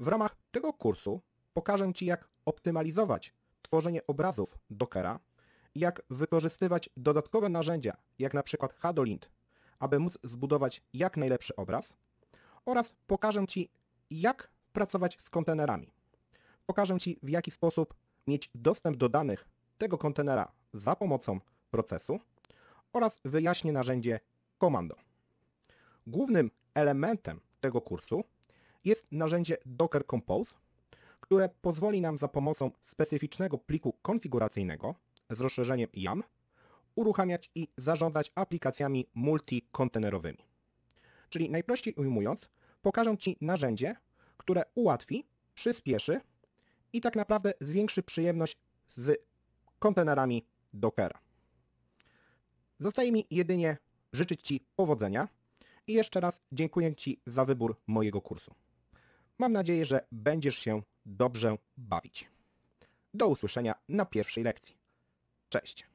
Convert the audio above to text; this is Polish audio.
W ramach tego kursu pokażę Ci, jak optymalizować tworzenie obrazów Dockera i jak wykorzystywać dodatkowe narzędzia, jak na przykład Hadolint, aby móc zbudować jak najlepszy obraz oraz pokażę Ci, jak pracować z kontenerami. Pokażę Ci, w jaki sposób mieć dostęp do danych tego kontenera za pomocą procesu oraz wyjaśnię narzędzie komando. Głównym elementem tego kursu jest narzędzie Docker Compose, które pozwoli nam za pomocą specyficznego pliku konfiguracyjnego z rozszerzeniem YAM uruchamiać i zarządzać aplikacjami multikontenerowymi. Czyli najprościej ujmując, pokażę Ci narzędzie, które ułatwi, przyspieszy i tak naprawdę zwiększy przyjemność z kontenerami Dockera. Zostaje mi jedynie życzyć Ci powodzenia i jeszcze raz dziękuję Ci za wybór mojego kursu. Mam nadzieję, że będziesz się dobrze bawić. Do usłyszenia na pierwszej lekcji. Cześć.